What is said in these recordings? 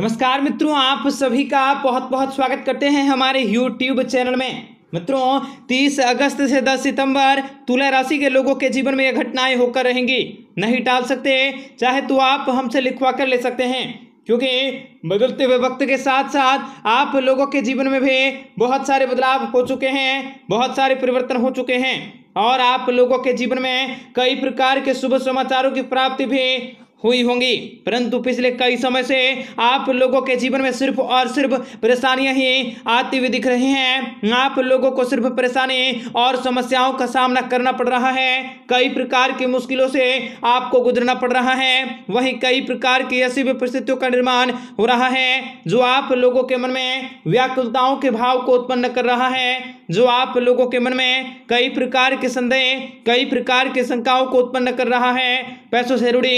नमस्कार मित्रों आप सभी का बहुत बहुत स्वागत करते हैं हमारे YouTube चैनल में मित्रों 30 अगस्त से 10 सितंबर तुला राशि के लोगों के जीवन में ये घटनाएं होकर रहेंगी नहीं टाल सकते चाहे तो आप हमसे लिखवा कर ले सकते हैं क्योंकि बदलते हुए वक्त के साथ साथ आप लोगों के जीवन में भी बहुत सारे बदलाव हो चुके हैं बहुत सारे परिवर्तन हो चुके हैं और आप लोगों के जीवन में कई प्रकार के शुभ समाचारों की प्राप्ति भी हुई होंगी परंतु पिछले कई समय से आप लोगों के जीवन में सिर्फ और सिर्फ परेशानियां ही आती हुई दिख रही हैं आप लोगों को सिर्फ परेशानी और समस्याओं का सामना करना पड़ रहा है कई प्रकार की मुश्किलों से आपको गुजरना पड़ रहा है वहीं कई प्रकार की ऐसी भी परिस्थितियों का निर्माण हो रहा है जो आप लोगों के मन में व्याकुलताओं के भाव को उत्पन्न कर रहा है जो आप लोगों के मन में कई प्रकार के संदेह कई प्रकार के शंकाओं को उत्पन्न कर रहा है पैसों से रुड़ी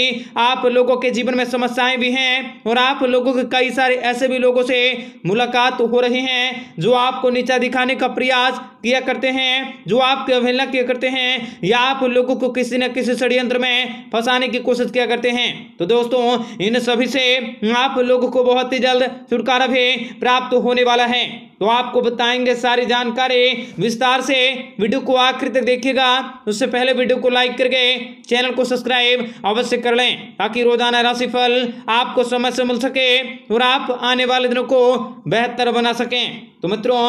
आप आप लोगों के जीवन में समस्याएं भी हैं और आप लोगों के कई सारे ऐसे भी लोगों से मुलाकात हो रहे हैं जो आपको नीचा दिखाने का प्रयास किया करते हैं जो आपकी अवहेलना किया करते हैं या आप लोगों को किसी न किसी षड्यंत्र में फंसाने की कोशिश किया करते हैं तो दोस्तों इन सभी से आप लोगों को बहुत ही जल्द छुटकारा भी प्राप्त होने वाला है तो आपको बताएंगे सारी जानकारी विस्तार से वीडियो को आखिर तक देखिएगा उससे पहले वीडियो को लाइक करके चैनल को सब्सक्राइब अवश्य कर लें ताकि रोजाना राशिफल आपको समय से मिल सके और आप आने वाले दिनों को बेहतर बना सकें तो मित्रों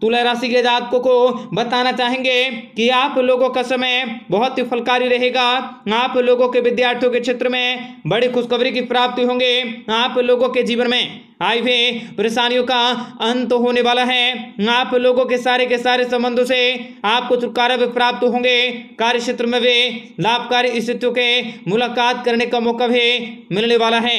तुला राशि के जातकों को बताना चाहेंगे कि आप लोगों का समय बहुत ही फलकारी रहेगा आप लोगों के विद्यार्थियों के क्षेत्र में बड़ी खुशखबरी की प्राप्ति होंगे आप लोगों के जीवन में वे परेशानियों का अंत होने वाला है आप लोगों के सारे के सारे संबंधों से आपको छुटकारा भी प्राप्त होंगे कार्य क्षेत्र में भी लाभकारी स्थितियों के मुलाकात करने का मौका भी मिलने वाला है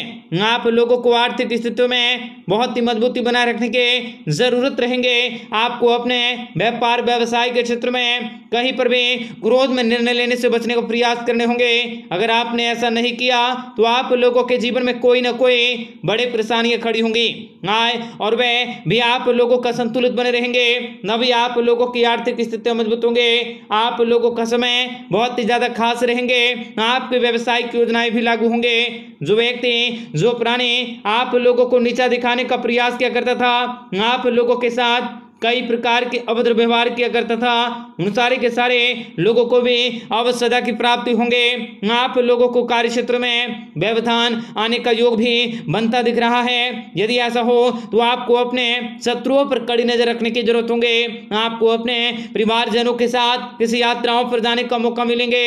आप लोगों को आर्थिक स्थितियों में बहुत ही मजबूती बनाए रखने के जरूरत रहेंगे आपको अपने व्यापार व्यवसाय के क्षेत्र में कहीं पर भी क्रोध में निर्णय लेने से बचने का प्रयास करने होंगे अगर आपने ऐसा नहीं किया तो आप लोगों के जीवन में कोई ना कोई बड़ी परेशानियां खड़ी होंगी आए और वे भी आप लोगों का संतुलित बने रहेंगे न भी आप लोगों की आर्थिक स्थिति मजबूत होंगे आप लोगों का समय बहुत ही ज़्यादा खास रहेंगे आपके व्यवसायिक योजनाएं भी लागू होंगे जो व्यक्ति जो प्राणी आप लोगों को नीचा दिखाने का प्रयास किया करता था आप लोगों के साथ कई प्रकार के अभद्र व्यवहार किया करता था उन सारे के सारे लोगों को भी अवसदा की प्राप्ति होंगे आप लोगों को कार्य क्षेत्र में व्यवधान आने का योग भी बनता दिख रहा है यदि ऐसा हो तो आपको अपने शत्रुओं पर कड़ी नजर रखने की जरूरत होंगे आपको अपने परिवारजनों के साथ किसी यात्राओं पर जाने का मौका मिलेंगे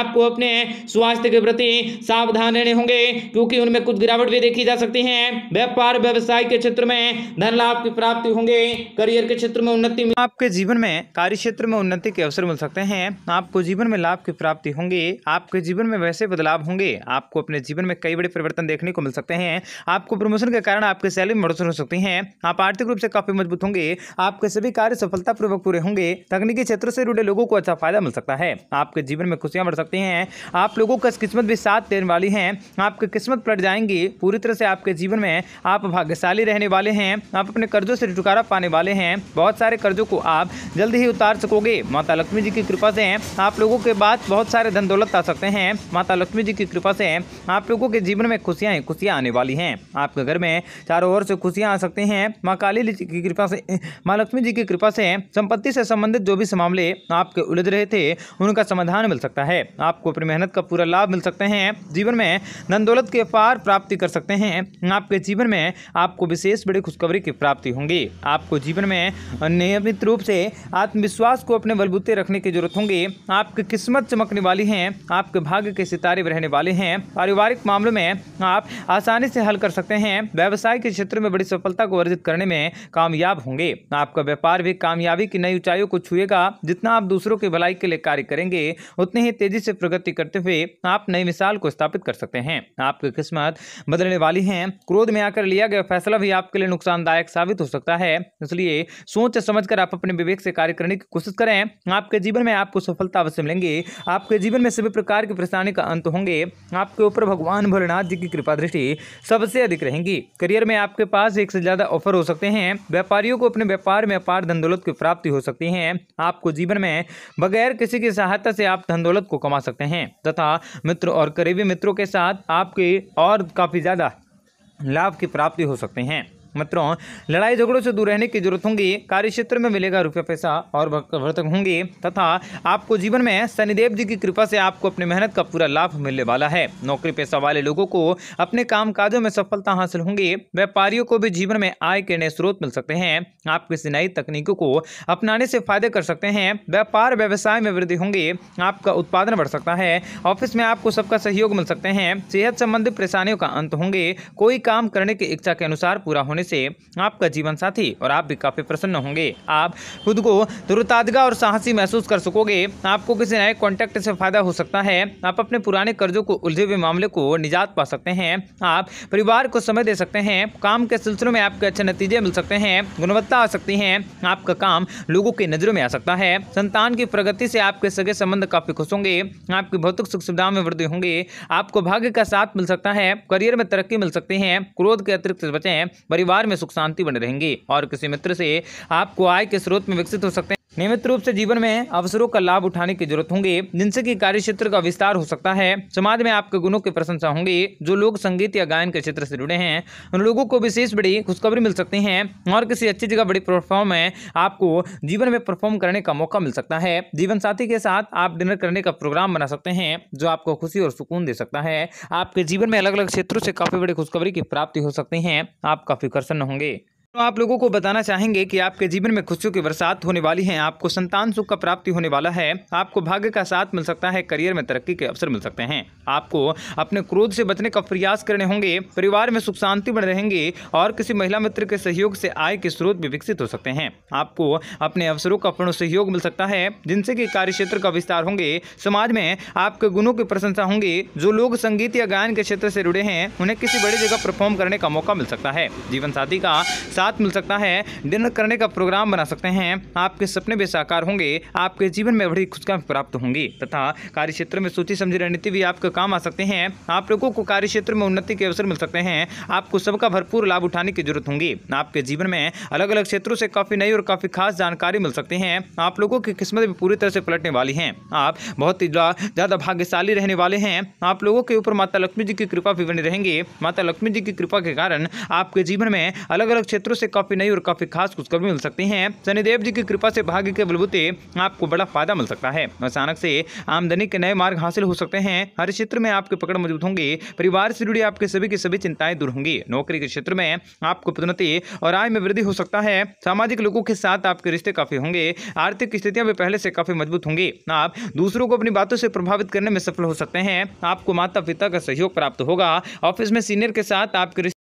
आपको अपने स्वास्थ्य के प्रति सावधान रहने होंगे क्योंकि उनमें कुछ गिरावट भी देखी जा सकती है व्यापार व्यवसाय के क्षेत्र में धन लाभ की प्राप्ति होंगे करियर के क्षेत्र में उन्नति आपके जीवन में कार्य क्षेत्र में उन्नति के अवसर मिल सकते हैं आपको जीवन में लाभ की प्राप्ति होंगे आपके जीवन में वैसे बदलाव होंगे आपको अपने जीवन में कई बड़े परिवर्तन देखने को मिल सकते हैं आपको प्रमोशन के कारण आपकी सैलरी में बढ़ोतरी हो सकती है आप आर्थिक रूप से काफी मजबूत होंगे आपके सभी कार्य सफलतापूर्वक पूरे होंगे तकनीकी क्षेत्र से जुड़े लोगों को अच्छा फायदा मिल सकता है आपके जीवन में खुशियां बढ़ सकती हैं आप लोगों का किस्मत भी साथ देने वाली है आपकी किस्मत पलट जाएंगी पूरी तरह से आपके जीवन में आप भाग्यशाली रहने वाले हैं आप अपने कर्जों से छुटकारा पाने वाले हैं बहुत सारे कर्जों को आप जल्द ही उतार सकोगे माता लक्ष्मी जी की कृपा से आप लोगों के बाद बहुत सारे धन दौलत आ सकते हैं माता लक्ष्मी जी की कृपा से आप लोगों के जीवन में खुशियाँ ही खुशियाँ आने वाली हैं आपके घर में चारों ओर से खुशियाँ आ सकती हैं माँ काली जी की कृपा से माँ लक्ष्मी जी की कृपा से संपत्ति से संबंधित जो भी मामले आपके उलझ रहे थे उनका समाधान मिल सकता है आपको अपनी मेहनत का पूरा लाभ मिल सकते हैं जीवन में धन दौलत के पार प्राप्ति कर सकते हैं आपके जीवन में आपको विशेष बड़ी खुशखबरी की प्राप्ति होंगी आपको जीवन में हैं और नियमित रूप से आत्मविश्वास को अपने बलबूते रखने की जरूरत होंगी आपकी किस्मत चमकने वाली है आपके भाग्य के सितारे रहने वाले हैं पारिवारिक मामलों में आप आसानी से हल कर सकते हैं व्यवसाय के क्षेत्र में बड़ी सफलता को अर्जित करने में कामयाब होंगे आपका व्यापार भी कामयाबी की नई ऊंचाइयों को छुएगा जितना आप दूसरों की भलाई के लिए कार्य करेंगे उतने ही तेजी से प्रगति करते हुए आप नई मिसाल को स्थापित कर सकते हैं आपकी किस्मत बदलने वाली है क्रोध में आकर लिया गया फैसला भी आपके लिए नुकसानदायक साबित हो सकता है इसलिए सोच समझ कर आप अपने विवेक से कार्य करने की कोशिश करें आपके जीवन में आपको सफलता अवश्य मिलेंगी आपके जीवन में सभी प्रकार की परेशानी का अंत होंगे आपके ऊपर भगवान भोलेनाथ जी की कृपा दृष्टि सबसे अधिक रहेंगी करियर में आपके पास एक से ज़्यादा ऑफर हो सकते हैं व्यापारियों को अपने व्यापार में अपार धन दौलत की प्राप्ति हो सकती है आपको जीवन में बगैर किसी की सहायता से आप धन दौलत को कमा सकते हैं तथा मित्र और करीबी मित्रों के साथ आपके और काफ़ी ज़्यादा लाभ की प्राप्ति हो सकते हैं मित्रों लड़ाई झगड़ों से दूर रहने की जरूरत होगी कार्य क्षेत्र में मिलेगा रुपया पैसा और वर्तक होंगे तथा आपको जीवन में शनिदेव जी की कृपा से आपको अपनी मेहनत का पूरा लाभ मिलने वाला है नौकरी पेशा वाले लोगों को अपने काम काजों में सफलता हासिल होंगी व्यापारियों को भी जीवन में आय के नए स्रोत मिल सकते हैं आप किसी नई तकनीकों को अपनाने से फायदे कर सकते हैं व्यापार व्यवसाय में वृद्धि होंगी आपका उत्पादन बढ़ सकता है ऑफिस में आपको सबका सहयोग मिल सकते हैं सेहत संबंधित परेशानियों का अंत होंगे कोई काम करने की इच्छा के अनुसार पूरा होने होने से आपका जीवन साथी और आप भी काफ़ी प्रसन्न होंगे आप खुद को तुरतादगा और साहसी महसूस कर सकोगे आपको किसी नए कॉन्टैक्ट से फ़ायदा हो सकता है आप अपने पुराने कर्जों को उलझे हुए मामले को निजात पा सकते हैं आप परिवार को समय दे सकते हैं काम के सिलसिलों में आपके अच्छे नतीजे मिल सकते हैं गुणवत्ता आ सकती है आपका काम लोगों की नज़रों में आ सकता है संतान की प्रगति से आपके सगे संबंध काफ़ी खुश होंगे आपकी भौतिक सुख सुविधाओं में वृद्धि होंगे आपको भाग्य का साथ मिल सकता है करियर में तरक्की मिल सकती है क्रोध के अतिरिक्त बचें परिवार परिवार में सुख शांति बने रहेंगे और किसी मित्र से आपको आय के स्रोत में विकसित हो सकते हैं नियमित रूप से जीवन में अवसरों का लाभ उठाने की जरूरत होंगी जिनसे कि कार्य क्षेत्र का विस्तार हो सकता है समाज में आपके गुणों की प्रशंसा होंगी जो लोग संगीत या गायन के क्षेत्र से जुड़े हैं उन लोगों को विशेष बड़ी खुशखबरी मिल सकती है और किसी अच्छी जगह बड़ी प्लेटफॉर्म में आपको जीवन में परफॉर्म करने का मौका मिल सकता है जीवन साथी के साथ आप डिनर करने का प्रोग्राम बना सकते हैं जो आपको खुशी और सुकून दे सकता है आपके जीवन में अलग अलग क्षेत्रों से काफी बड़ी खुशखबरी की प्राप्ति हो सकती है आप काफी प्रसन्न होंगे तो आप लोगों को बताना चाहेंगे कि आपके जीवन में खुशियों की बरसात होने वाली है आपको संतान सुख का प्राप्ति होने वाला है आपको भाग्य का साथ मिल सकता है करियर में तरक्की के अवसर मिल सकते हैं आपको अपने क्रोध से बचने का प्रयास करने होंगे परिवार में सुख शांति बने रहेंगे और किसी महिला मित्र के सहयोग से आय के स्रोत भी विकसित हो सकते हैं आपको अपने अवसरों का पूर्ण सहयोग मिल सकता है जिनसे की कार्य क्षेत्र का विस्तार होंगे समाज में आपके गुणों की प्रशंसा होंगी जो लोग संगीत या गायन के क्षेत्र से जुड़े हैं उन्हें किसी बड़ी जगह परफॉर्म करने का मौका मिल सकता है जीवन साथी का साथ मिल सकता है डिनर करने का प्रोग्राम बना सकते हैं आपके सपने भी साकार होंगे आपके जीवन में बड़ी खुशकाम प्राप्त होंगी तथा कार्य क्षेत्र में सोची समझी रणनीति भी आपका काम आ सकते हैं आप लोगों को कार्य क्षेत्र में उन्नति के अवसर मिल सकते हैं आपको सबका भरपूर लाभ उठाने की जरूरत होगी आपके जीवन में अलग अलग क्षेत्रों से काफी नई और काफी खास जानकारी मिल सकती है आप लोगों की किस्मत भी पूरी तरह से पलटने वाली है आप बहुत ही ज्यादा भाग्यशाली रहने वाले हैं आप लोगों के ऊपर माता लक्ष्मी जी की कृपा भी बनी रहेंगी माता लक्ष्मी जी की कृपा के कारण आपके जीवन में अलग अलग क्षेत्र मित्रों से काफ़ी नई और काफ़ी खास खुशखबरी मिल सकती है शनिदेव जी की कृपा से भाग्य के बलबूते आपको बड़ा फायदा मिल सकता है अचानक से आमदनी के नए मार्ग हासिल हो सकते हैं हर क्षेत्र में आपकी पकड़ मजबूत होंगी परिवार से जुड़ी आपके सभी की सभी चिंताएं दूर होंगी नौकरी के क्षेत्र में आपको पदोन्नति और आय में वृद्धि हो सकता है सामाजिक लोगों के साथ आपके रिश्ते काफी होंगे आर्थिक स्थितियां भी पहले से काफी मजबूत होंगी आप दूसरों को अपनी बातों से प्रभावित करने में सफल हो सकते हैं आपको माता पिता का सहयोग प्राप्त होगा ऑफिस में सीनियर के साथ आपके